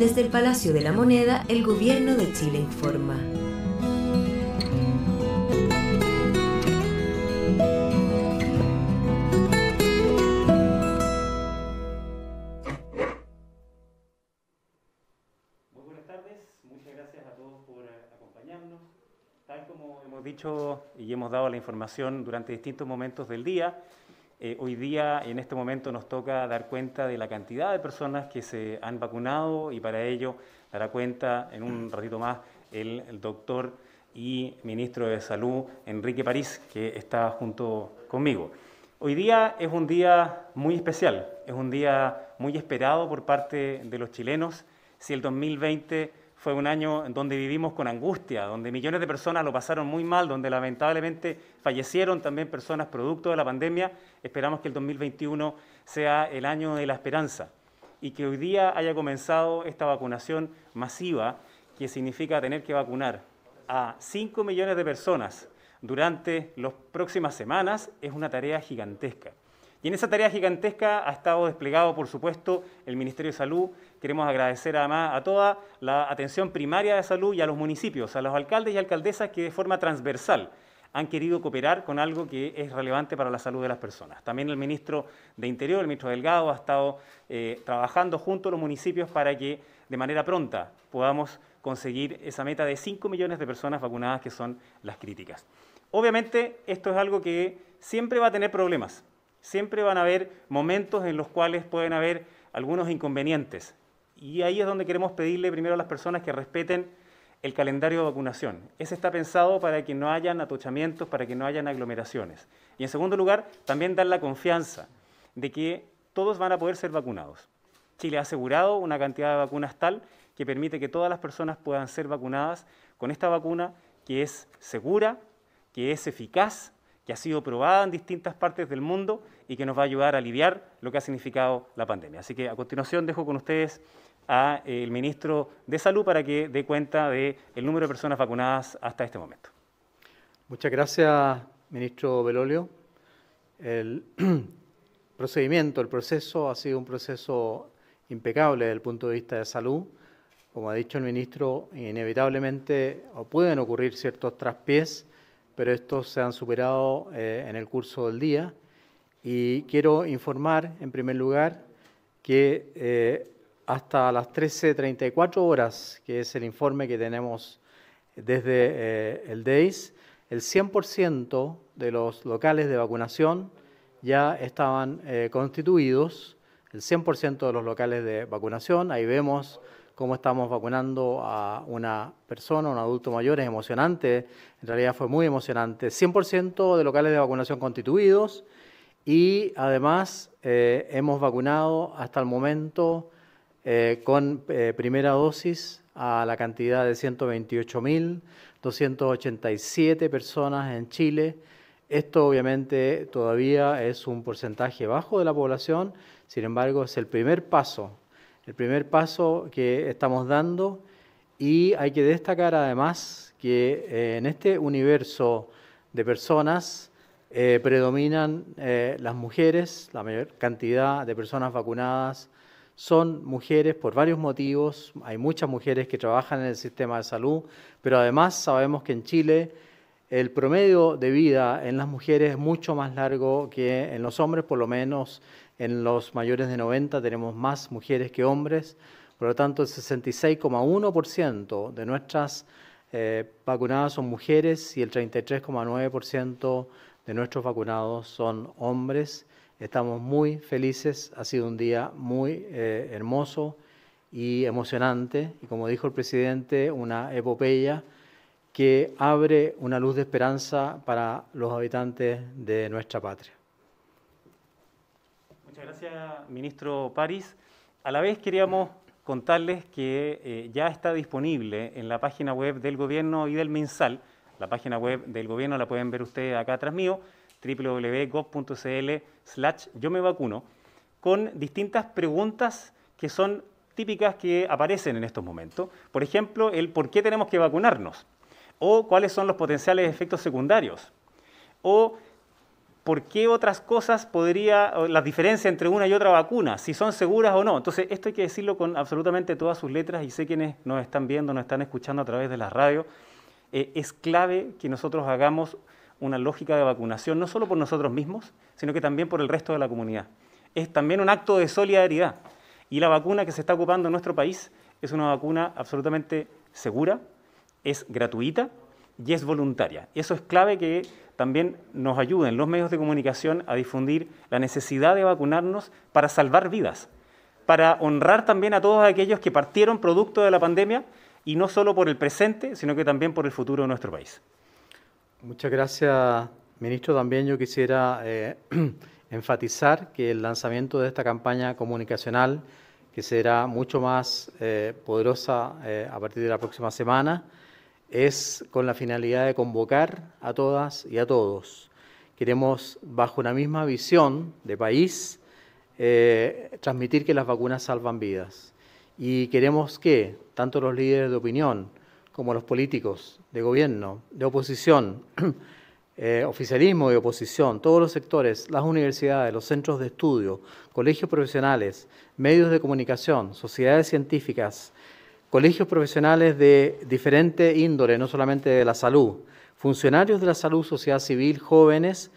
Desde el Palacio de la Moneda, el Gobierno de Chile informa. Muy buenas tardes, muchas gracias a todos por acompañarnos. Tal como hemos dicho y hemos dado la información durante distintos momentos del día, eh, hoy día, en este momento, nos toca dar cuenta de la cantidad de personas que se han vacunado y para ello dará cuenta en un ratito más el, el doctor y ministro de Salud, Enrique París, que está junto conmigo. Hoy día es un día muy especial, es un día muy esperado por parte de los chilenos. Si el 2020 fue un año en donde vivimos con angustia, donde millones de personas lo pasaron muy mal, donde lamentablemente fallecieron también personas producto de la pandemia. Esperamos que el 2021 sea el año de la esperanza y que hoy día haya comenzado esta vacunación masiva, que significa tener que vacunar a 5 millones de personas durante las próximas semanas, es una tarea gigantesca. Y en esa tarea gigantesca ha estado desplegado, por supuesto, el Ministerio de Salud. Queremos agradecer además a toda la atención primaria de salud y a los municipios, a los alcaldes y alcaldesas que de forma transversal han querido cooperar con algo que es relevante para la salud de las personas. También el ministro de Interior, el ministro Delgado, ha estado eh, trabajando junto a los municipios para que de manera pronta podamos conseguir esa meta de 5 millones de personas vacunadas que son las críticas. Obviamente esto es algo que siempre va a tener problemas. Siempre van a haber momentos en los cuales pueden haber algunos inconvenientes. Y ahí es donde queremos pedirle primero a las personas que respeten el calendario de vacunación. Ese está pensado para que no hayan atochamientos, para que no hayan aglomeraciones. Y en segundo lugar, también dar la confianza de que todos van a poder ser vacunados. Chile ha asegurado una cantidad de vacunas tal que permite que todas las personas puedan ser vacunadas con esta vacuna que es segura, que es eficaz que ha sido probada en distintas partes del mundo y que nos va a ayudar a aliviar lo que ha significado la pandemia. Así que a continuación dejo con ustedes al eh, ministro de Salud para que dé cuenta del el número de personas vacunadas hasta este momento. Muchas gracias, ministro Belolio. El procedimiento, el proceso ha sido un proceso impecable desde el punto de vista de salud. Como ha dicho el ministro, inevitablemente o pueden ocurrir ciertos traspiés pero estos se han superado eh, en el curso del día. Y quiero informar, en primer lugar, que eh, hasta las 13.34 horas, que es el informe que tenemos desde eh, el DEIS, el 100% de los locales de vacunación ya estaban constituidos, el 100% de los locales de vacunación, ahí vemos cómo estamos vacunando a una persona, un adulto mayor, es emocionante, en realidad fue muy emocionante. 100% de locales de vacunación constituidos y además eh, hemos vacunado hasta el momento eh, con eh, primera dosis a la cantidad de 128.287 personas en Chile. Esto obviamente todavía es un porcentaje bajo de la población, sin embargo es el primer paso el primer paso que estamos dando y hay que destacar además que eh, en este universo de personas eh, predominan eh, las mujeres, la mayor cantidad de personas vacunadas son mujeres por varios motivos, hay muchas mujeres que trabajan en el sistema de salud, pero además sabemos que en Chile el promedio de vida en las mujeres es mucho más largo que en los hombres, por lo menos en los mayores de 90 tenemos más mujeres que hombres, por lo tanto el 66,1% de nuestras eh, vacunadas son mujeres y el 33,9% de nuestros vacunados son hombres. Estamos muy felices, ha sido un día muy eh, hermoso y emocionante y como dijo el presidente, una epopeya que abre una luz de esperanza para los habitantes de nuestra patria gracias, ministro París. A la vez queríamos contarles que eh, ya está disponible en la página web del gobierno y del mensal. La página web del gobierno la pueden ver ustedes acá atrás mío, www.gov.cl slash yo me vacuno, con distintas preguntas que son típicas que aparecen en estos momentos. Por ejemplo, el por qué tenemos que vacunarnos, o cuáles son los potenciales efectos secundarios, o ¿por qué otras cosas podría, la diferencia entre una y otra vacuna, si son seguras o no? Entonces, esto hay que decirlo con absolutamente todas sus letras y sé quienes nos están viendo, nos están escuchando a través de la radio eh, es clave que nosotros hagamos una lógica de vacunación, no solo por nosotros mismos, sino que también por el resto de la comunidad. Es también un acto de solidaridad. Y la vacuna que se está ocupando en nuestro país es una vacuna absolutamente segura, es gratuita y es voluntaria. Eso es clave que también nos ayuden los medios de comunicación a difundir la necesidad de vacunarnos para salvar vidas, para honrar también a todos aquellos que partieron producto de la pandemia y no solo por el presente, sino que también por el futuro de nuestro país. Muchas gracias, ministro. También yo quisiera eh, enfatizar que el lanzamiento de esta campaña comunicacional, que será mucho más eh, poderosa eh, a partir de la próxima semana, es con la finalidad de convocar a todas y a todos. Queremos, bajo una misma visión de país, eh, transmitir que las vacunas salvan vidas. Y queremos que tanto los líderes de opinión como los políticos de gobierno, de oposición, eh, oficialismo y oposición, todos los sectores, las universidades, los centros de estudio, colegios profesionales, medios de comunicación, sociedades científicas, colegios profesionales de diferente índole, no solamente de la salud, funcionarios de la salud, sociedad civil, jóvenes,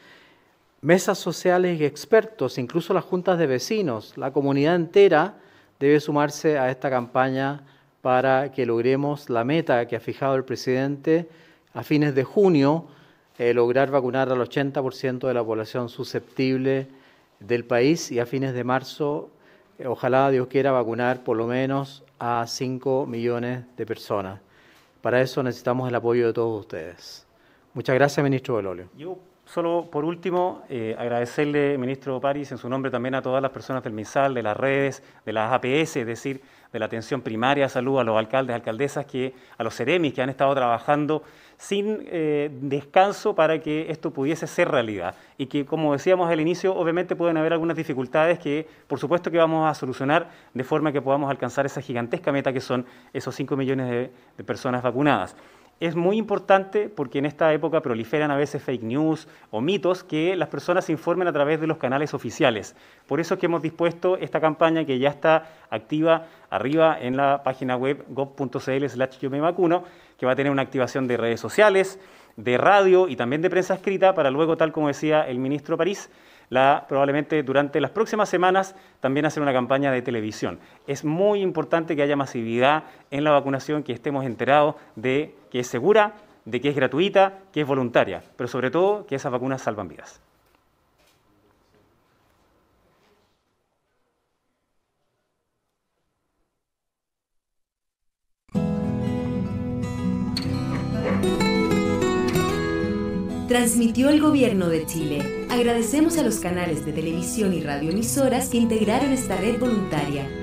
mesas sociales y expertos, incluso las juntas de vecinos, la comunidad entera debe sumarse a esta campaña para que logremos la meta que ha fijado el presidente a fines de junio, eh, lograr vacunar al 80% de la población susceptible del país y a fines de marzo eh, ojalá Dios quiera vacunar por lo menos a 5 millones de personas. Para eso necesitamos el apoyo de todos ustedes. Muchas gracias, ministro Belolio. Solo por último, eh, agradecerle, ministro París, en su nombre también a todas las personas del MISAL, de las redes, de las APS, es decir, de la atención primaria, salud, a los alcaldes, alcaldesas, que, a los CEREMIS que han estado trabajando sin eh, descanso para que esto pudiese ser realidad. Y que, como decíamos al inicio, obviamente pueden haber algunas dificultades que, por supuesto, que vamos a solucionar de forma que podamos alcanzar esa gigantesca meta que son esos 5 millones de personas vacunadas es muy importante porque en esta época proliferan a veces fake news o mitos que las personas se informen a través de los canales oficiales. Por eso es que hemos dispuesto esta campaña que ya está activa arriba en la página web gov.cl slash que va a tener una activación de redes sociales, de radio y también de prensa escrita para luego, tal como decía el ministro París, probablemente durante las próximas semanas también hacer una campaña de televisión. Es muy importante que haya masividad en la vacunación, que estemos enterados de que es segura, de que es gratuita, que es voluntaria, pero sobre todo que esas vacunas salvan vidas. Transmitió el Gobierno de Chile Agradecemos a los canales de televisión y radioemisoras que integraron esta red voluntaria